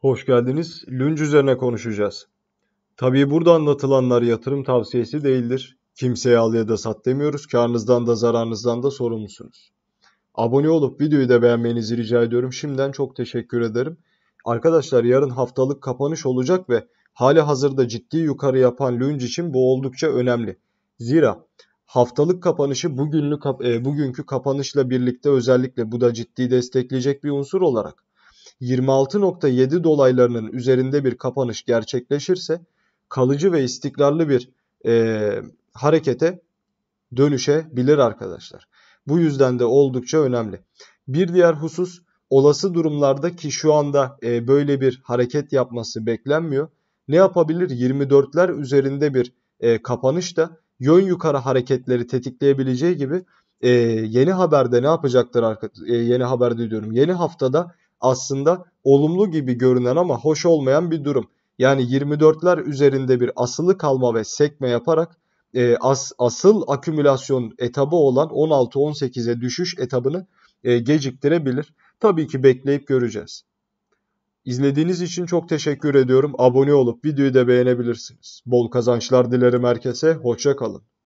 Hoş geldiniz. Lünç üzerine konuşacağız. Tabii burada anlatılanlar yatırım tavsiyesi değildir. Kimseye al ya da sat demiyoruz. Karnınızdan da zararınızdan da sorumlusunuz. Abone olup videoyu da beğenmenizi rica ediyorum. Şimdiden çok teşekkür ederim. Arkadaşlar yarın haftalık kapanış olacak ve hali hazırda ciddi yukarı yapan Lünç için bu oldukça önemli. Zira haftalık kapanışı bugünlü, e, bugünkü kapanışla birlikte özellikle bu da ciddi destekleyecek bir unsur olarak 26.7 dolaylarının üzerinde bir kapanış gerçekleşirse kalıcı ve istikrarlı bir e, harekete dönüşebilir arkadaşlar. Bu yüzden de oldukça önemli. Bir diğer husus olası durumlarda ki şu anda e, böyle bir hareket yapması beklenmiyor. Ne yapabilir? 24'ler üzerinde bir e, kapanış da yön yukarı hareketleri tetikleyebileceği gibi e, yeni haberde ne yapacaktır? E, yeni haberde diyorum. Yeni haftada aslında olumlu gibi görünen ama hoş olmayan bir durum. Yani 24'ler üzerinde bir asılı kalma ve sekme yaparak e, as, asıl akümülasyon etabı olan 16-18'e düşüş etabını e, geciktirebilir. Tabii ki bekleyip göreceğiz. İzlediğiniz için çok teşekkür ediyorum. Abone olup videoyu da beğenebilirsiniz. Bol kazançlar dilerim herkese. Hoşça kalın.